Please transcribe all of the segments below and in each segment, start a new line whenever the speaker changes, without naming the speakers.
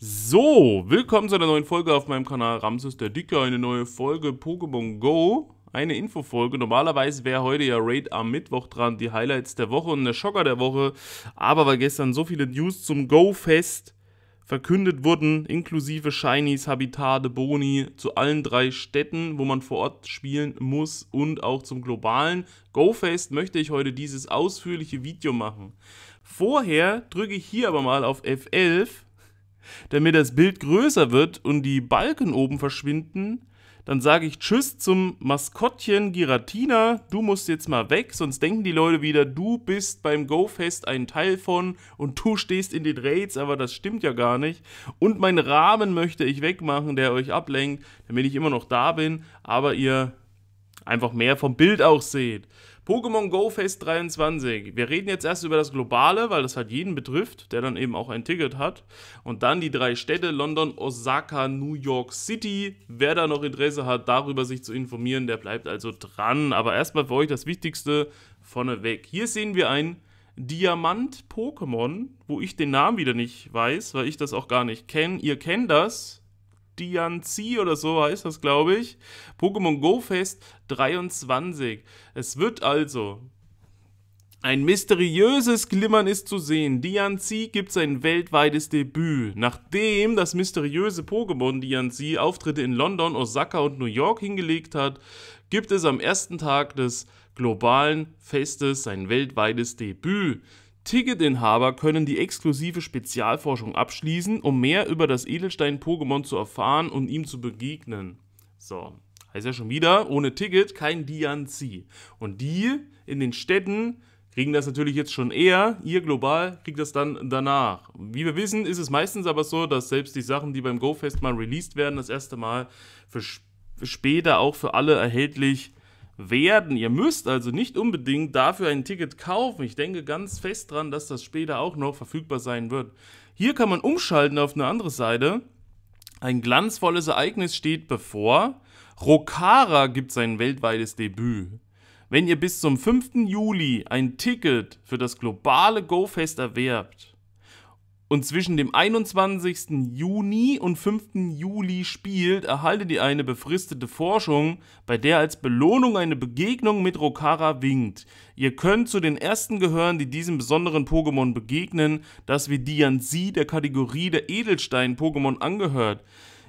So, willkommen zu einer neuen Folge auf meinem Kanal Ramses der Dicke, eine neue Folge Pokémon Go, eine Infofolge. Normalerweise wäre heute ja Raid am Mittwoch dran, die Highlights der Woche und der Schocker der Woche, aber weil gestern so viele News zum Go-Fest verkündet wurden, inklusive Shinies, Habitate, Boni, zu allen drei Städten, wo man vor Ort spielen muss und auch zum globalen Go-Fest, möchte ich heute dieses ausführliche Video machen. Vorher drücke ich hier aber mal auf F11, damit das Bild größer wird und die Balken oben verschwinden, dann sage ich Tschüss zum Maskottchen Giratina. Du musst jetzt mal weg, sonst denken die Leute wieder, du bist beim GoFest ein Teil von und du stehst in den Raids, aber das stimmt ja gar nicht. Und meinen Rahmen möchte ich wegmachen, der euch ablenkt, damit ich immer noch da bin, aber ihr einfach mehr vom Bild auch seht. Pokémon Go Fest 23. Wir reden jetzt erst über das Globale, weil das halt jeden betrifft, der dann eben auch ein Ticket hat. Und dann die drei Städte, London, Osaka, New York City. Wer da noch Interesse hat, darüber sich zu informieren, der bleibt also dran. Aber erstmal für euch das Wichtigste vorneweg. Hier sehen wir ein Diamant-Pokémon, wo ich den Namen wieder nicht weiß, weil ich das auch gar nicht kenne. Ihr kennt das, Dianzi oder so heißt das, glaube ich. Pokémon Go Fest 23. Es wird also ein mysteriöses Glimmern ist zu sehen. Dianzi gibt sein weltweites Debüt. Nachdem das mysteriöse Pokémon Dianzi Auftritte in London, Osaka und New York hingelegt hat, gibt es am ersten Tag des globalen Festes sein weltweites Debüt. Ticketinhaber können die exklusive Spezialforschung abschließen, um mehr über das Edelstein-Pokémon zu erfahren und ihm zu begegnen. So, heißt ja schon wieder, ohne Ticket kein Dianzi. Und die in den Städten kriegen das natürlich jetzt schon eher, ihr global kriegt das dann danach. Wie wir wissen, ist es meistens aber so, dass selbst die Sachen, die beim GoFest mal released werden, das erste Mal für später auch für alle erhältlich sind werden. Ihr müsst also nicht unbedingt dafür ein Ticket kaufen. Ich denke ganz fest dran, dass das später auch noch verfügbar sein wird. Hier kann man umschalten auf eine andere Seite. Ein glanzvolles Ereignis steht bevor. Rokara gibt sein weltweites Debüt. Wenn ihr bis zum 5. Juli ein Ticket für das globale GoFest erwerbt, und zwischen dem 21. Juni und 5. Juli spielt, erhaltet ihr eine befristete Forschung, bei der als Belohnung eine Begegnung mit Rokara winkt. Ihr könnt zu den ersten gehören, die diesem besonderen Pokémon begegnen, das wie Dianzi der Kategorie der Edelstein-Pokémon angehört.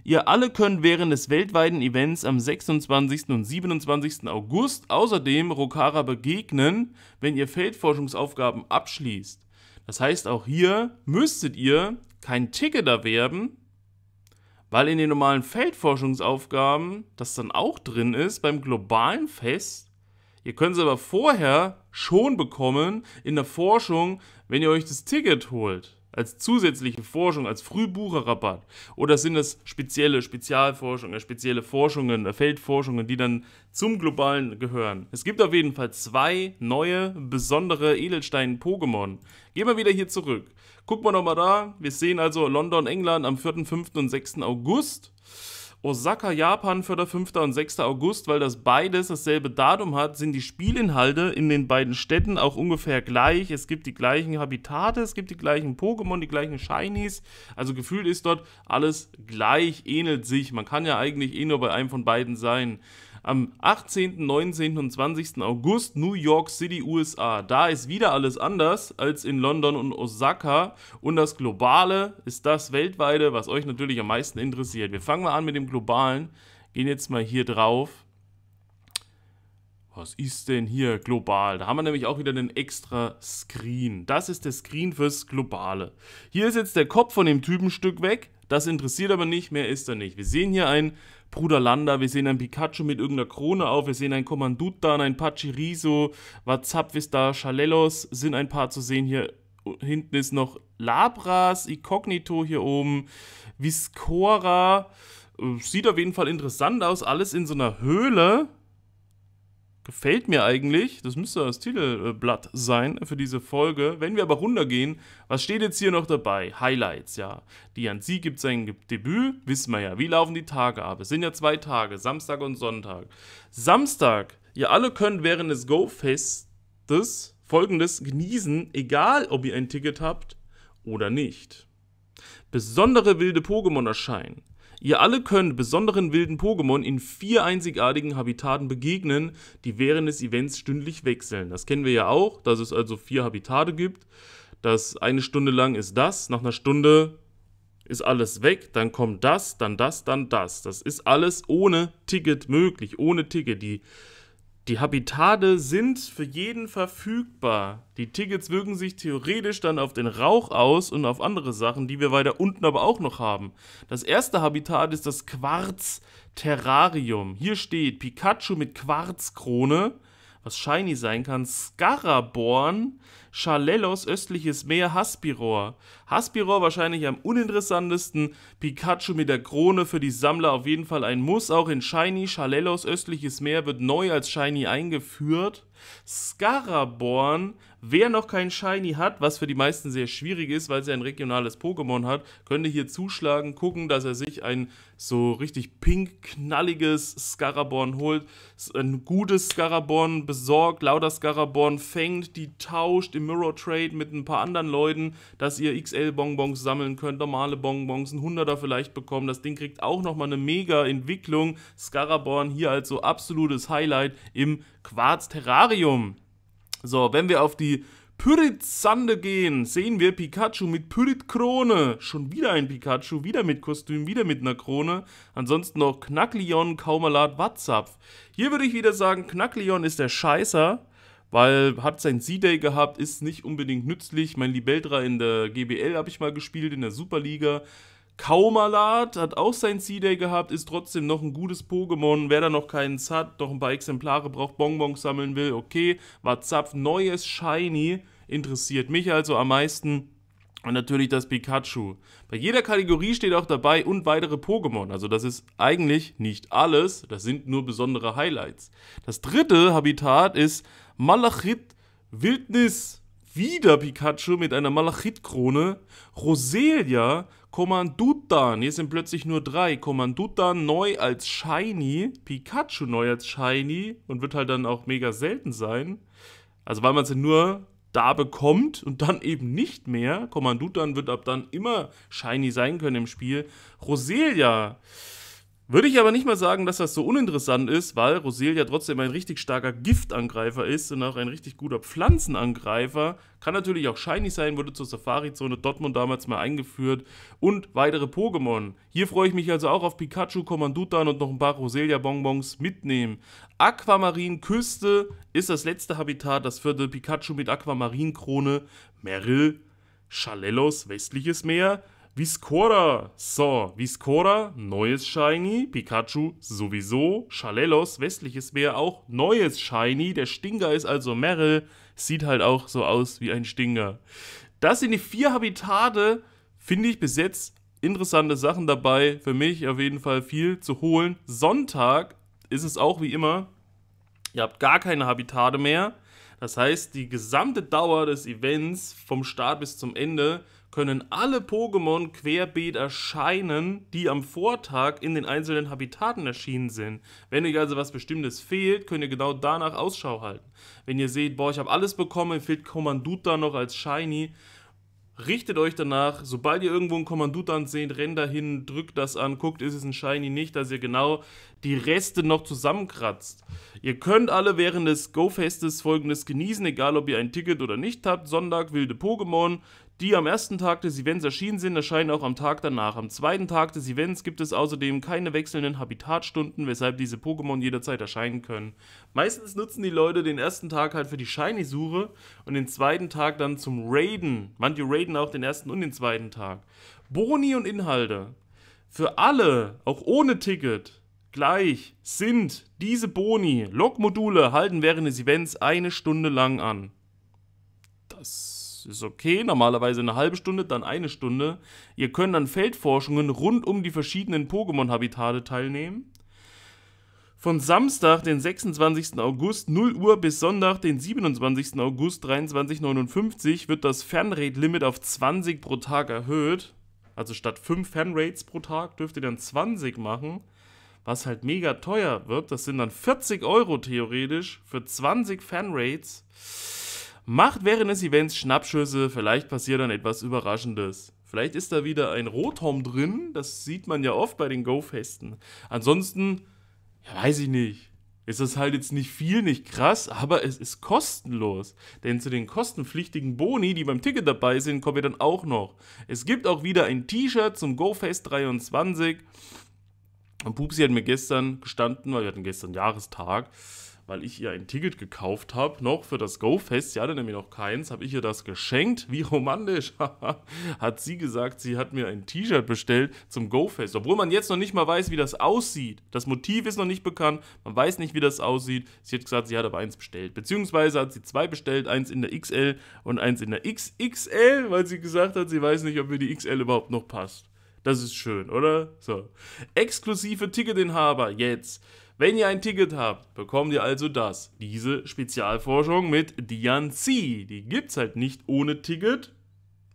Ihr alle könnt während des weltweiten Events am 26. und 27. August außerdem Rokara begegnen, wenn ihr Feldforschungsaufgaben abschließt. Das heißt, auch hier müsstet ihr kein Ticket erwerben, weil in den normalen Feldforschungsaufgaben das dann auch drin ist beim globalen Fest. Ihr könnt es aber vorher schon bekommen in der Forschung, wenn ihr euch das Ticket holt als zusätzliche Forschung, als Frühbucherrabatt? Oder sind es spezielle Spezialforschungen, äh, spezielle Forschungen, äh, Feldforschungen, die dann zum globalen gehören? Es gibt auf jeden Fall zwei neue, besondere Edelstein-Pokémon. Gehen wir wieder hier zurück. Gucken wir nochmal da. Wir sehen also London, England am 4., 5. und 6. August. Osaka, Japan, für der 5. und 6. August, weil das beides dasselbe Datum hat, sind die Spielinhalte in den beiden Städten auch ungefähr gleich. Es gibt die gleichen Habitate, es gibt die gleichen Pokémon, die gleichen Shinies. Also gefühlt ist dort alles gleich, ähnelt sich. Man kann ja eigentlich eh nur bei einem von beiden sein am 18., 19. und 20. August New York City, USA. Da ist wieder alles anders als in London und Osaka. Und das Globale ist das Weltweite, was euch natürlich am meisten interessiert. Wir fangen mal an mit dem Globalen. Gehen jetzt mal hier drauf. Was ist denn hier global? Da haben wir nämlich auch wieder einen extra Screen. Das ist der Screen fürs Globale. Hier ist jetzt der Kopf von dem Typenstück weg. Das interessiert aber nicht, mehr ist er nicht. Wir sehen hier einen Bruder Landa, wir sehen einen Pikachu mit irgendeiner Krone auf, wir sehen einen Kommandutan, einen Pachiriso, da, Chalelos sind ein paar zu sehen hier. Hinten ist noch Labras, Incognito hier oben, Viscora. Äh, sieht auf jeden Fall interessant aus, alles in so einer Höhle gefällt mir eigentlich. Das müsste das Titelblatt sein für diese Folge. Wenn wir aber runtergehen, was steht jetzt hier noch dabei? Highlights, ja. Die an Sie gibt sein Debüt, wissen wir ja. Wie laufen die Tage ab? Es sind ja zwei Tage, Samstag und Sonntag. Samstag, ihr alle könnt während des Go-Festes folgendes genießen, egal ob ihr ein Ticket habt oder nicht. Besondere wilde Pokémon erscheinen. Ihr alle könnt besonderen wilden Pokémon in vier einzigartigen Habitaten begegnen, die während des Events stündlich wechseln. Das kennen wir ja auch, dass es also vier Habitate gibt. Das eine Stunde lang ist das, nach einer Stunde ist alles weg, dann kommt das, dann das, dann das. Das ist alles ohne Ticket möglich, ohne Ticket. Die die Habitate sind für jeden verfügbar. Die Tickets wirken sich theoretisch dann auf den Rauch aus und auf andere Sachen, die wir weiter unten aber auch noch haben. Das erste Habitat ist das Quarz-Terrarium. Hier steht Pikachu mit Quarzkrone, was shiny sein kann. Scaraborn Charlelos östliches Meer Haspiror. Haspiror wahrscheinlich am uninteressantesten. Pikachu mit der Krone für die Sammler auf jeden Fall ein Muss. Auch in Shiny. Charlelos östliches Meer wird neu als Shiny eingeführt. Scaraborn, wer noch kein Shiny hat, was für die meisten sehr schwierig ist, weil sie ein regionales Pokémon hat, könnte hier zuschlagen, gucken, dass er sich ein so richtig pink, knalliges Scaraborn holt, ein gutes Scaraborn besorgt, lauter Scaraborn fängt, die tauscht, im Mirror Trade mit ein paar anderen Leuten, dass ihr XL-Bonbons sammeln könnt, normale Bonbons, ein Hunderter vielleicht bekommen. Das Ding kriegt auch nochmal eine mega Entwicklung. Scaraborn hier als so absolutes Highlight im Quarz-Terrarium. So, wenn wir auf die Pyrit-Sande gehen, sehen wir Pikachu mit Pyrit-Krone. Schon wieder ein Pikachu, wieder mit Kostüm, wieder mit einer Krone. Ansonsten noch Knacklion, Kaumalat, Watzapf. Hier würde ich wieder sagen, Knacklion ist der Scheißer, weil hat sein C-Day gehabt, ist nicht unbedingt nützlich. Mein Libeldra in der GBL habe ich mal gespielt, in der Superliga. Kaumalat hat auch sein C-Day gehabt, ist trotzdem noch ein gutes Pokémon. Wer da noch keins hat, doch ein paar Exemplare braucht, Bonbons sammeln will, okay. War Zapf, neues Shiny, interessiert mich also am meisten. Und natürlich das Pikachu. Bei jeder Kategorie steht auch dabei und weitere Pokémon. Also das ist eigentlich nicht alles, das sind nur besondere Highlights. Das dritte Habitat ist Malachit, Wildnis, wieder Pikachu mit einer Malachit-Krone, Roselia, Kommandutan, hier sind plötzlich nur drei. Kommandutan neu als Shiny, Pikachu neu als Shiny und wird halt dann auch mega selten sein. Also weil man sie nur da bekommt und dann eben nicht mehr. Kommandutan wird ab dann immer Shiny sein können im Spiel. Roselia, würde ich aber nicht mal sagen, dass das so uninteressant ist, weil Rosil ja trotzdem ein richtig starker Giftangreifer ist und auch ein richtig guter Pflanzenangreifer. Kann natürlich auch shiny sein, wurde zur Safari-Zone Dortmund damals mal eingeführt und weitere Pokémon. Hier freue ich mich also auch auf Pikachu, Kommandutan und noch ein paar Roselia-Bonbons mitnehmen. Aquamarinküste ist das letzte Habitat, das vierte Pikachu mit Aquamarinkrone. Meryl, Merrill, Chalellos, westliches Meer. Viscora, so, Viscora, neues Shiny, Pikachu sowieso, Chalelos, westliches Meer auch, neues Shiny, der Stinger ist also Merrill, sieht halt auch so aus wie ein Stinger. Das sind die vier Habitate, finde ich bis jetzt interessante Sachen dabei, für mich auf jeden Fall viel zu holen. Sonntag ist es auch wie immer, ihr habt gar keine Habitate mehr, das heißt, die gesamte Dauer des Events vom Start bis zum Ende können alle Pokémon querbeet erscheinen, die am Vortag in den einzelnen Habitaten erschienen sind. Wenn euch also was Bestimmtes fehlt, könnt ihr genau danach Ausschau halten. Wenn ihr seht, boah, ich habe alles bekommen, fehlt Kommanduta noch als Shiny, richtet euch danach, sobald ihr irgendwo ein Kommanduta seht, rennt dahin, drückt das an, guckt, ist es ein Shiny nicht, dass ihr genau die Reste noch zusammenkratzt. Ihr könnt alle während des Go-Festes folgendes genießen, egal ob ihr ein Ticket oder nicht habt. Sonntag wilde Pokémon, die am ersten Tag des Events erschienen sind, erscheinen auch am Tag danach. Am zweiten Tag des Events gibt es außerdem keine wechselnden Habitatstunden, weshalb diese Pokémon jederzeit erscheinen können. Meistens nutzen die Leute den ersten Tag halt für die Shiny-Suche und den zweiten Tag dann zum Raiden. Manche raiden auch den ersten und den zweiten Tag. Boni und Inhalte. Für alle, auch ohne Ticket, gleich sind diese Boni. Log-Module halten während des Events eine Stunde lang an. Das ist okay, normalerweise eine halbe Stunde, dann eine Stunde. Ihr könnt an Feldforschungen rund um die verschiedenen Pokémon-Habitate teilnehmen. Von Samstag, den 26. August 0 Uhr bis Sonntag, den 27. August 23.59 wird das fanrate limit auf 20 pro Tag erhöht. Also statt 5 Fanrates pro Tag dürft ihr dann 20 machen, was halt mega teuer wird. Das sind dann 40 Euro theoretisch für 20 Fanrates. Macht während des Events Schnappschüsse, vielleicht passiert dann etwas Überraschendes. Vielleicht ist da wieder ein Rothorn drin, das sieht man ja oft bei den Go-Festen. Ansonsten, ja, weiß ich nicht. Ist das halt jetzt nicht viel, nicht krass, aber es ist kostenlos. Denn zu den kostenpflichtigen Boni, die beim Ticket dabei sind, kommen wir dann auch noch. Es gibt auch wieder ein T-Shirt zum GoFest 23. Und Pupsi hat mir gestern gestanden, weil wir hatten gestern Jahrestag, weil ich ihr ein Ticket gekauft habe, noch für das Go-Fest. Sie hatte nämlich noch keins, habe ich ihr das geschenkt. Wie romantisch. hat sie gesagt, sie hat mir ein T-Shirt bestellt zum Go-Fest. Obwohl man jetzt noch nicht mal weiß, wie das aussieht. Das Motiv ist noch nicht bekannt. Man weiß nicht, wie das aussieht. Sie hat gesagt, sie hat aber eins bestellt. Beziehungsweise hat sie zwei bestellt: eins in der XL und eins in der XXL, weil sie gesagt hat, sie weiß nicht, ob mir die XL überhaupt noch passt. Das ist schön, oder? So. Exklusive Ticketinhaber jetzt. Wenn ihr ein Ticket habt, bekommt ihr also das. Diese Spezialforschung mit Dian C. Die es halt nicht ohne Ticket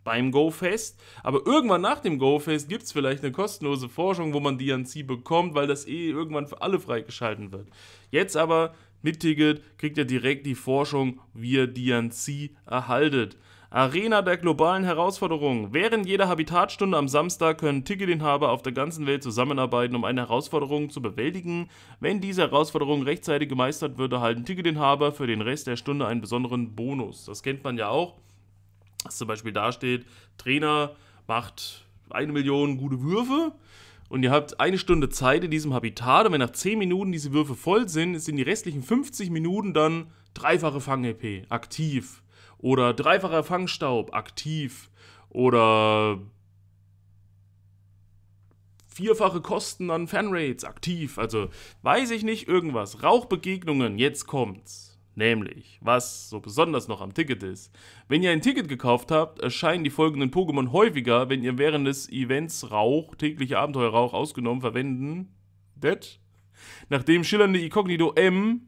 beim GoFest. Aber irgendwann nach dem GoFest gibt es vielleicht eine kostenlose Forschung, wo man DNC bekommt, weil das eh irgendwann für alle freigeschalten wird. Jetzt aber mit Ticket kriegt ihr direkt die Forschung, wie ihr DNC erhaltet. Arena der globalen Herausforderungen. Während jeder Habitatstunde am Samstag können Ticketinhaber auf der ganzen Welt zusammenarbeiten, um eine Herausforderung zu bewältigen. Wenn diese Herausforderung rechtzeitig gemeistert wird, erhalten Ticketinhaber für den Rest der Stunde einen besonderen Bonus. Das kennt man ja auch, dass zum Beispiel da steht, Trainer macht eine Million gute Würfe und ihr habt eine Stunde Zeit in diesem Habitat und wenn nach 10 Minuten diese Würfe voll sind, sind die restlichen 50 Minuten dann dreifache Fang-EP aktiv oder dreifacher Fangstaub aktiv oder vierfache Kosten an Fanrates aktiv. Also weiß ich nicht, irgendwas. Rauchbegegnungen, jetzt kommt's. Nämlich, was so besonders noch am Ticket ist. Wenn ihr ein Ticket gekauft habt, erscheinen die folgenden Pokémon häufiger, wenn ihr während des Events Rauch, tägliche Abenteuerrauch ausgenommen, verwenden. Det? Nachdem schillernde Incognito M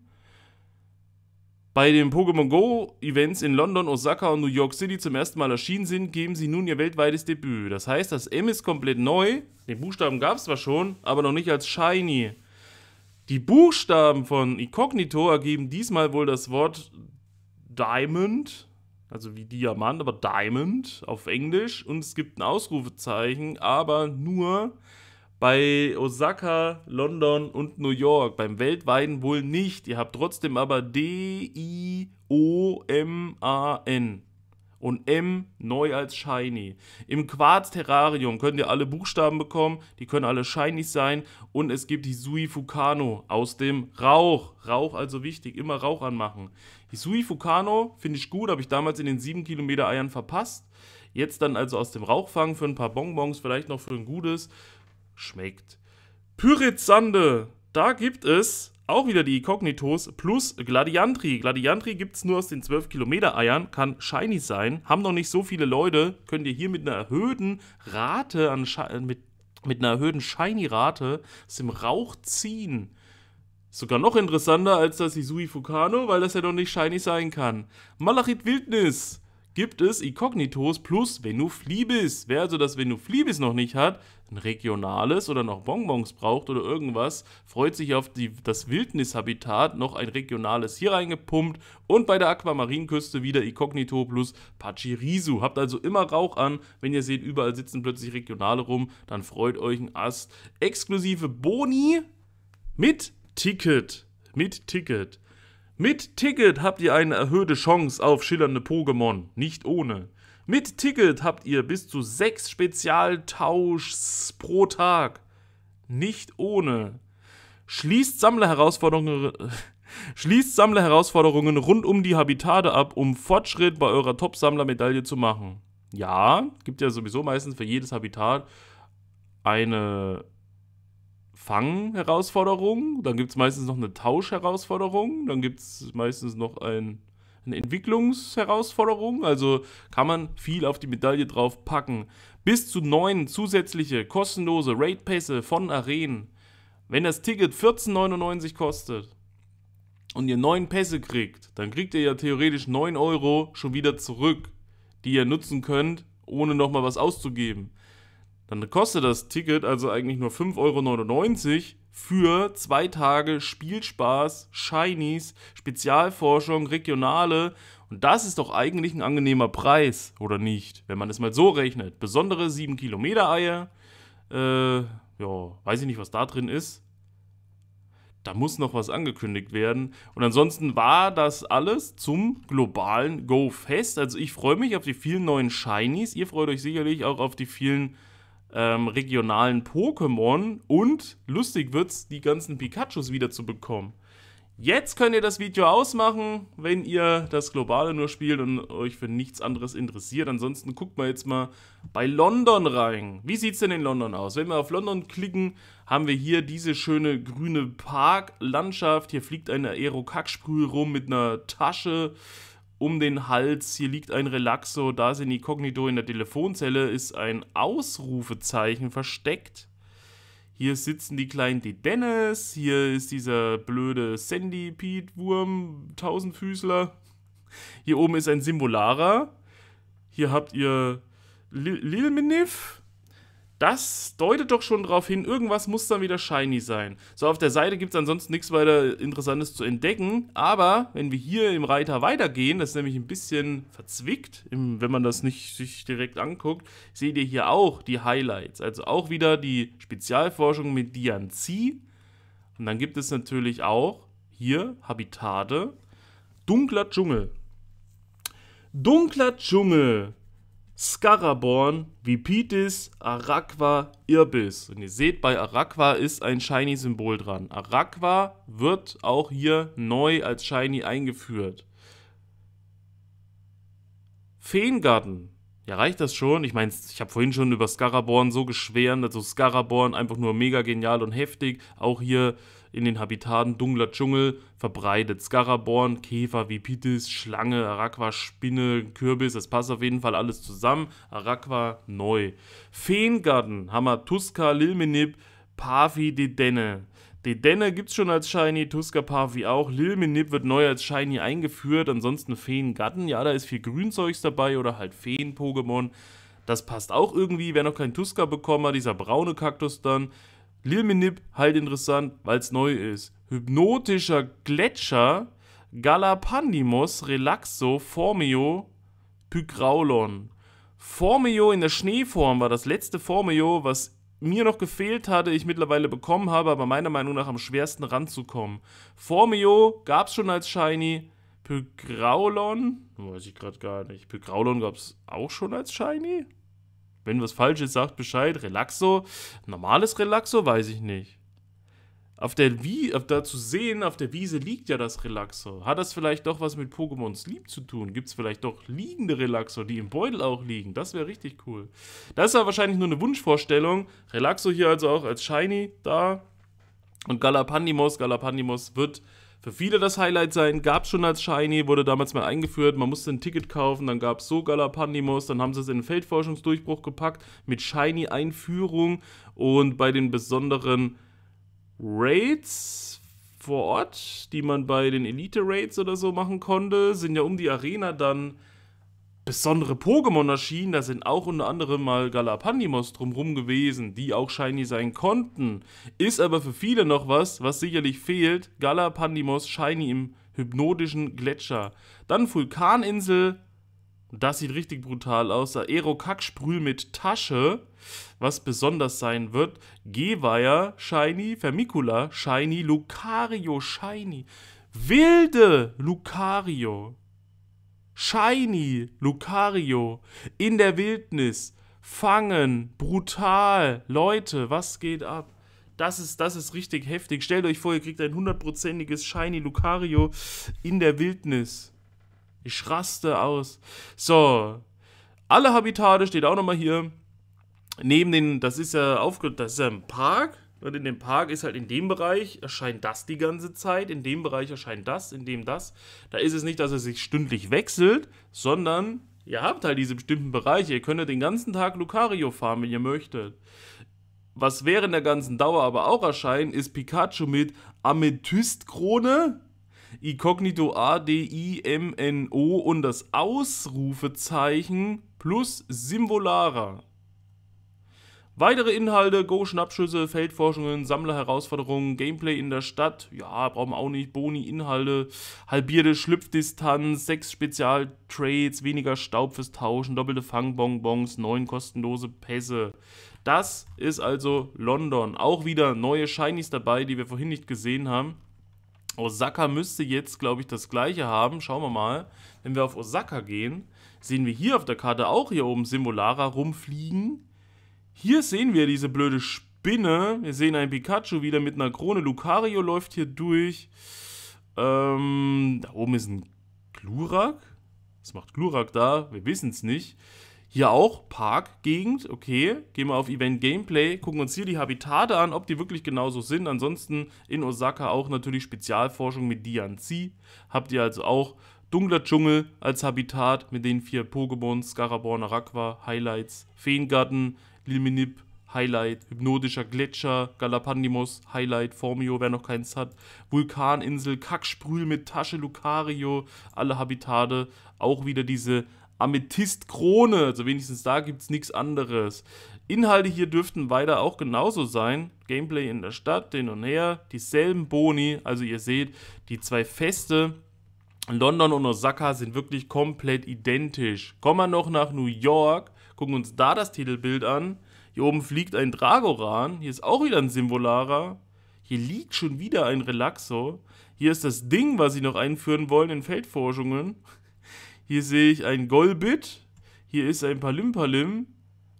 bei den Pokémon Go Events in London, Osaka und New York City zum ersten Mal erschienen sind, geben sie nun ihr weltweites Debüt. Das heißt, das M ist komplett neu. Den Buchstaben gab es zwar schon, aber noch nicht als Shiny. Die Buchstaben von Incognito ergeben diesmal wohl das Wort Diamond, also wie Diamant, aber Diamond auf Englisch. Und es gibt ein Ausrufezeichen, aber nur bei Osaka, London und New York, beim weltweiten wohl nicht. Ihr habt trotzdem aber D-I-O-M-A-N und M neu als Shiny. Im Quarz-Terrarium könnt ihr alle Buchstaben bekommen, die können alle Shinies sein und es gibt die Sui Fukano aus dem Rauch. Rauch also wichtig, immer Rauch anmachen. Die Sui Fukano finde ich gut, habe ich damals in den 7 Kilometer Eiern verpasst. Jetzt dann also aus dem Rauch fangen für ein paar Bonbons, vielleicht noch für ein gutes schmeckt. Pyritzande, da gibt es auch wieder die Cognitos plus Gladiantri. Gladiantri gibt es nur aus den 12-Kilometer-Eiern, kann shiny sein, haben noch nicht so viele Leute, könnt ihr hier mit einer erhöhten Rate, an äh, mit, mit einer erhöhten Shiny-Rate aus dem Rauch ziehen. Sogar noch interessanter als das Isui Fukano, weil das ja noch nicht shiny sein kann. Malachit Wildnis gibt es Incognitos plus Venuflibis. Wer also das Venuflibis noch nicht hat, ein regionales oder noch Bonbons braucht oder irgendwas, freut sich auf die, das Wildnishabitat noch ein regionales hier reingepumpt und bei der Aquamarinküste wieder Incognito plus Pachirisu. Habt also immer Rauch an, wenn ihr seht, überall sitzen plötzlich Regionale rum, dann freut euch ein Ast. Exklusive Boni mit Ticket. Mit Ticket. Mit Ticket habt ihr eine erhöhte Chance auf schillernde Pokémon. Nicht ohne. Mit Ticket habt ihr bis zu sechs Spezialtauschs pro Tag. Nicht ohne. Schließt Sammlerherausforderungen, schließt Sammlerherausforderungen rund um die Habitate ab, um Fortschritt bei eurer Top-Sammler-Medaille zu machen. Ja, gibt ja sowieso meistens für jedes Habitat eine Fang-Herausforderung, dann gibt es meistens noch eine Tausch-Herausforderung, dann gibt es meistens noch ein eine Entwicklungsherausforderung, also kann man viel auf die Medaille drauf packen. Bis zu neun zusätzliche kostenlose Raid-Pässe von Arenen. Wenn das Ticket 14,99 kostet und ihr neun Pässe kriegt, dann kriegt ihr ja theoretisch 9 Euro schon wieder zurück, die ihr nutzen könnt, ohne nochmal was auszugeben. Dann kostet das Ticket also eigentlich nur 5,99 Euro für zwei Tage Spielspaß, Shinies, Spezialforschung, regionale. Und das ist doch eigentlich ein angenehmer Preis, oder nicht? Wenn man es mal so rechnet. Besondere 7 Kilometer Eier. Äh, ja, weiß ich nicht, was da drin ist. Da muss noch was angekündigt werden. Und ansonsten war das alles zum globalen Go Fest. Also ich freue mich auf die vielen neuen Shinies. Ihr freut euch sicherlich auch auf die vielen ähm, regionalen Pokémon und lustig wird's, die ganzen Pikachus wieder zu bekommen. Jetzt könnt ihr das Video ausmachen, wenn ihr das Globale nur spielt und euch für nichts anderes interessiert. Ansonsten guckt mal jetzt mal bei London rein. Wie sieht's denn in London aus? Wenn wir auf London klicken, haben wir hier diese schöne grüne Parklandschaft. Hier fliegt eine Aero-Kacksprühe rum mit einer Tasche um den Hals, hier liegt ein Relaxo, da sind die Kognito in der Telefonzelle, ist ein Ausrufezeichen versteckt. Hier sitzen die kleinen Dedennis, hier ist dieser blöde Sandy Pete Wurm, Tausendfüßler. Hier oben ist ein Simbolare. Hier habt ihr Lilminif. Das deutet doch schon darauf hin, irgendwas muss dann wieder shiny sein. So, auf der Seite gibt es ansonsten nichts weiter Interessantes zu entdecken, aber wenn wir hier im Reiter weitergehen, das ist nämlich ein bisschen verzwickt, wenn man das nicht sich direkt anguckt, seht ihr hier auch die Highlights. Also auch wieder die Spezialforschung mit Dianzi. Und dann gibt es natürlich auch hier Habitate. Dunkler Dschungel. Dunkler Dschungel Scaraborn, Vipitis, Araqua, Irbis. Und ihr seht, bei Araqua ist ein Shiny-Symbol dran. Araqua wird auch hier neu als Shiny eingeführt. Feengarten. Ja, reicht das schon? Ich meine, ich habe vorhin schon über Scaraborn so geschwärmt. Also Scaraborn einfach nur mega genial und heftig. Auch hier in den Habitaten dunkler Dschungel verbreitet. Scaraborn, Käfer, Vipitis, Schlange, Araqua, Spinne, Kürbis, das passt auf jeden Fall alles zusammen. Araqua neu. Feengarten, haben wir Tuska, Lilmenip, Pavi, Dedenne. Dedenne gibt es schon als Shiny, Tuska Pavi auch. Lilmenip wird neu als Shiny eingeführt. Ansonsten Feengarten, ja, da ist viel Grünzeugs dabei oder halt Feen-Pokémon. Das passt auch irgendwie. Wer noch keinen Tuska bekommen hat, dieser braune Kaktus dann. Lil Minip, halt interessant, weil es neu ist. Hypnotischer Gletscher, Galapandimos, Relaxo, Formio, Pygraulon. Formio in der Schneeform war das letzte Formio, was mir noch gefehlt hatte, ich mittlerweile bekommen habe, aber meiner Meinung nach am schwersten ranzukommen. Formio gab es schon als Shiny. Pygraulon, weiß ich gerade gar nicht. Pygraulon gab es auch schon als Shiny? Wenn was Falsches sagt, Bescheid. Relaxo. Normales Relaxo weiß ich nicht. Auf der Wie, auf, da zu sehen, auf der Wiese liegt ja das Relaxo. Hat das vielleicht doch was mit Pokémon Sleep zu tun? Gibt es vielleicht doch liegende Relaxo, die im Beutel auch liegen? Das wäre richtig cool. Das ist ja wahrscheinlich nur eine Wunschvorstellung. Relaxo hier also auch als Shiny da. Und Galapandimos, Galapandimos wird für viele das Highlight sein. Gab es schon als Shiny, wurde damals mal eingeführt. Man musste ein Ticket kaufen, dann gab es so Galapandimos, dann haben sie es in den Feldforschungsdurchbruch gepackt mit Shiny-Einführung und bei den besonderen Raids vor Ort, die man bei den Elite-Raids oder so machen konnte, sind ja um die Arena dann besondere Pokémon erschienen. Da sind auch unter anderem mal Galapandimos drumherum gewesen, die auch shiny sein konnten. Ist aber für viele noch was, was sicherlich fehlt. Galapandimos shiny im hypnotischen Gletscher. Dann Vulkaninsel. Das sieht richtig brutal aus. Aerokack-Sprühl mit Tasche, was besonders sein wird. Geweiher, Shiny, Vermicula, Shiny, Lucario, Shiny. Wilde Lucario. Shiny, Lucario, in der Wildnis, fangen, brutal, Leute, was geht ab? Das ist, das ist richtig heftig. Stellt euch vor, ihr kriegt ein hundertprozentiges Shiny Lucario in der Wildnis. Ich raste aus. So, alle Habitate steht auch nochmal hier. Neben den, das ist ja aufge, das ist ja ein Park, und in dem Park ist halt in dem Bereich erscheint das die ganze Zeit, in dem Bereich erscheint das, in dem das. Da ist es nicht, dass er sich stündlich wechselt, sondern ihr habt halt diese bestimmten Bereiche. Ihr könntet den ganzen Tag Lucario fahren, wenn ihr möchtet. Was während der ganzen Dauer aber auch erscheint, ist Pikachu mit Amethystkrone, Incognito A, D, I, M, N, O und das Ausrufezeichen plus Simvolara. Weitere Inhalte, Go-Schnappschüsse, Feldforschungen, Sammlerherausforderungen, Gameplay in der Stadt, ja, brauchen wir auch nicht, Boni, Inhalte, halbierte Schlüpfdistanz, sechs Spezialtrades, weniger Staub fürs Tauschen, doppelte Fangbonbons, neun kostenlose Pässe. Das ist also London. Auch wieder neue Shinies dabei, die wir vorhin nicht gesehen haben. Osaka müsste jetzt, glaube ich, das gleiche haben. Schauen wir mal. Wenn wir auf Osaka gehen, sehen wir hier auf der Karte auch hier oben Simulara rumfliegen. Hier sehen wir diese blöde Spinne. Wir sehen ein Pikachu wieder mit einer Krone. Lucario läuft hier durch. Ähm, da oben ist ein Glurak. Was macht Glurak da? Wir wissen es nicht. Hier auch Parkgegend. Okay, gehen wir auf Event Gameplay, gucken uns hier die Habitate an, ob die wirklich genauso sind. Ansonsten in Osaka auch natürlich Spezialforschung mit Dianzi. Habt ihr also auch dunkler Dschungel als Habitat mit den vier Pokémon Scaraborn, Narakwa, Highlights, Feengarten, Liminip, Highlight, Hypnotischer Gletscher, Galapandimos, Highlight, Formio, wer noch keins hat, Vulkaninsel, Kacksprühl mit Tasche, Lucario, alle Habitate, auch wieder diese Amethystkrone, also wenigstens da gibt es nichts anderes. Inhalte hier dürften weiter auch genauso sein. Gameplay in der Stadt, den und her, dieselben Boni, also ihr seht, die zwei Feste, London und Osaka sind wirklich komplett identisch. Kommen wir noch nach New York, gucken uns da das Titelbild an. Hier oben fliegt ein Dragoran, hier ist auch wieder ein Simvolarer, hier liegt schon wieder ein Relaxo, hier ist das Ding, was sie noch einführen wollen in Feldforschungen. Hier sehe ich ein Golbit, hier ist ein Palimpalim,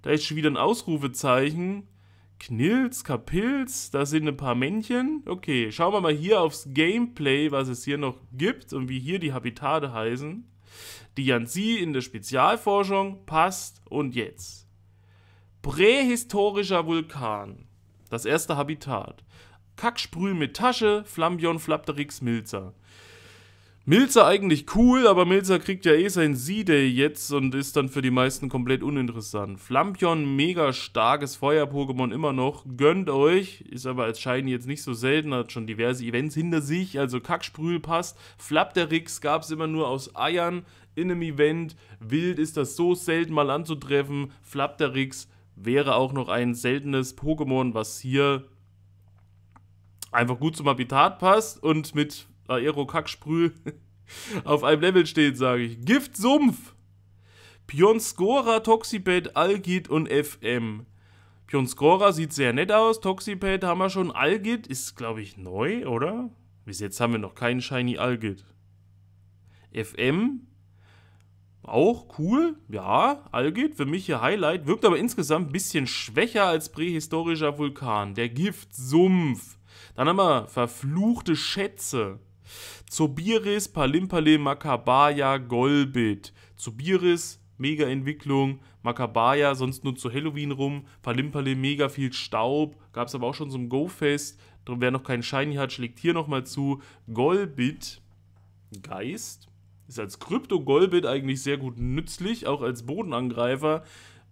da ist schon wieder ein Ausrufezeichen. Knilz, Kapilz, da sind ein paar Männchen. Okay, schauen wir mal hier aufs Gameplay, was es hier noch gibt und wie hier die Habitate heißen. Die Jansi in der Spezialforschung passt und jetzt. Prähistorischer Vulkan. Das erste Habitat. Kacksprüh mit Tasche, Flambion Flapterix Milzer. Milzer eigentlich cool, aber Milzer kriegt ja eh sein C-Day jetzt und ist dann für die meisten komplett uninteressant. Flampion, mega starkes Feuer-Pokémon immer noch, gönnt euch, ist aber als Shiny jetzt nicht so selten, hat schon diverse Events hinter sich, also Kacksprühl passt. Flapterix gab es immer nur aus Eiern, in einem Event. Wild ist das so selten mal anzutreffen. Flapterix wäre auch noch ein seltenes Pokémon, was hier einfach gut zum Habitat passt und mit Aero-Kacksprüh auf einem Level steht, sage ich. Giftsumpf! Pionscora, Toxiped, Algit und FM. Pionscora sieht sehr nett aus, Toxiped haben wir schon, Algit ist, glaube ich, neu, oder? Bis jetzt haben wir noch keinen Shiny Algit. FM auch cool, ja, Algit, für mich hier Highlight, wirkt aber insgesamt ein bisschen schwächer als prähistorischer Vulkan. Der Giftsumpf. Dann haben wir verfluchte Schätze. Zobiris, Palimpale, Makabaya, Golbit. Zobiris, mega Entwicklung. Makabaya, sonst nur zu Halloween rum. Palimpale, mega viel Staub. Gab es aber auch schon zum Go-Fest. Wer noch keinen Shiny hat, schlägt hier nochmal zu. Golbit, Geist. Ist als Krypto-Golbit eigentlich sehr gut nützlich, auch als Bodenangreifer.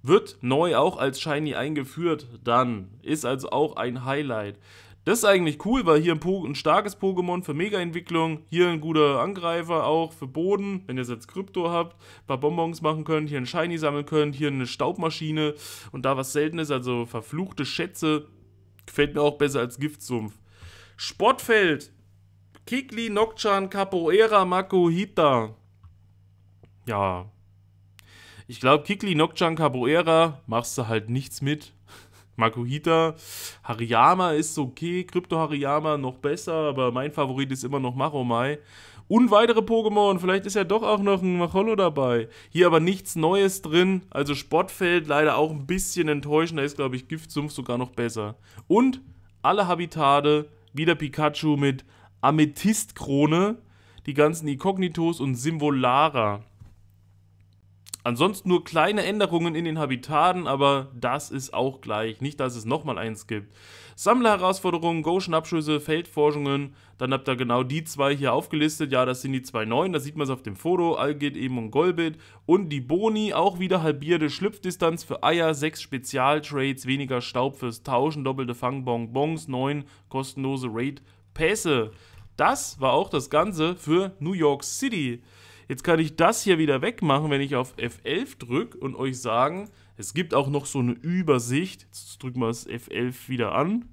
Wird neu auch als Shiny eingeführt, dann. Ist also auch ein Highlight. Das ist eigentlich cool, weil hier ein, po ein starkes Pokémon für Mega-Entwicklung, hier ein guter Angreifer auch für Boden, wenn ihr es jetzt Krypto habt, ein paar Bonbons machen könnt, hier ein Shiny sammeln könnt, hier eine Staubmaschine und da was Seltenes, also verfluchte Schätze, gefällt mir auch besser als Giftsumpf. Sportfeld, Kikli, Nokchan, Capoeira, Makuhita. Ja. Ich glaube, Kikli, Nokchan, Capoeira machst du halt nichts mit. Makuhita, Hariyama ist okay, Krypto Hariyama noch besser, aber mein Favorit ist immer noch Maromai. Und weitere Pokémon, vielleicht ist ja doch auch noch ein Macholo dabei. Hier aber nichts Neues drin, also Sportfeld leider auch ein bisschen enttäuschend, da ist glaube ich Giftsumpf sogar noch besser. Und alle Habitate, wieder Pikachu mit Amethystkrone, die ganzen Inkognitos und Symbolara. Ansonsten nur kleine Änderungen in den Habitaten, aber das ist auch gleich. Nicht, dass es nochmal eins gibt. Sammlerherausforderungen, Go-Schnappschüsse, Feldforschungen. Dann habt ihr genau die zwei hier aufgelistet. Ja, das sind die zwei neuen. Da sieht man es auf dem Foto. Algit eben und Golbit. Und die Boni, auch wieder halbierte Schlüpfdistanz für Eier, sechs Spezialtrades, weniger Staub fürs Tauschen, doppelte Fangbonbons, neun kostenlose Raid-Pässe. Das war auch das Ganze für New York City. Jetzt kann ich das hier wieder wegmachen, wenn ich auf F11 drücke und euch sagen, es gibt auch noch so eine Übersicht. Jetzt drücken wir das F11 wieder an.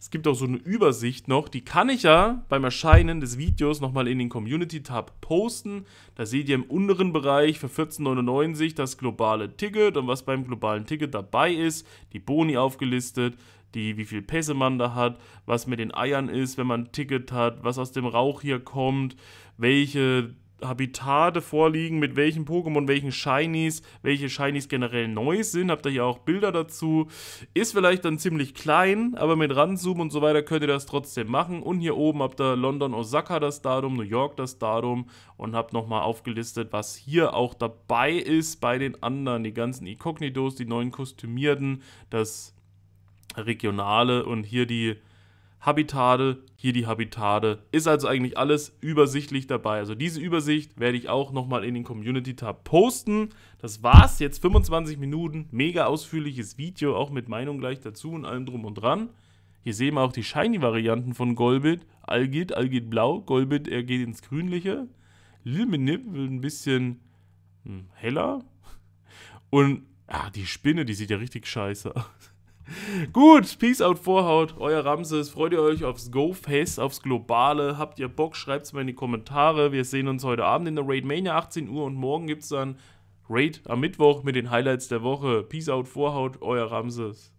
Es gibt auch so eine Übersicht noch, die kann ich ja beim Erscheinen des Videos nochmal in den Community-Tab posten. Da seht ihr im unteren Bereich für 14,99 das globale Ticket und was beim globalen Ticket dabei ist, die Boni aufgelistet, die, wie viel Pässe man da hat, was mit den Eiern ist, wenn man ein Ticket hat, was aus dem Rauch hier kommt, welche Habitate vorliegen, mit welchen Pokémon, welchen Shinies, welche Shinies generell neu sind. Habt ihr hier auch Bilder dazu. Ist vielleicht dann ziemlich klein, aber mit Ranzoom und so weiter könnt ihr das trotzdem machen. Und hier oben habt ihr London, Osaka das Datum, New York das Datum und habt nochmal aufgelistet, was hier auch dabei ist bei den anderen. Die ganzen Incognitos, die neuen Kostümierten, das regionale und hier die Habitate, hier die Habitate. Ist also eigentlich alles übersichtlich dabei. Also diese Übersicht werde ich auch nochmal in den Community-Tab posten. Das war's jetzt, 25 Minuten, mega ausführliches Video, auch mit Meinung gleich dazu und allem drum und dran. Hier sehen wir auch die Shiny-Varianten von Golbit. Algit, Algit blau, Golbit, er geht ins Grünliche. Lilmenip wird ein bisschen hm, heller. Und ah, die Spinne, die sieht ja richtig scheiße aus. Gut, Peace out, Vorhaut, euer Ramses. Freut ihr euch aufs Go-Fest, aufs Globale? Habt ihr Bock? Schreibt es mal in die Kommentare. Wir sehen uns heute Abend in der Raid Mania, 18 Uhr. Und morgen gibt es dann Raid am Mittwoch mit den Highlights der Woche. Peace out, Vorhaut, euer Ramses.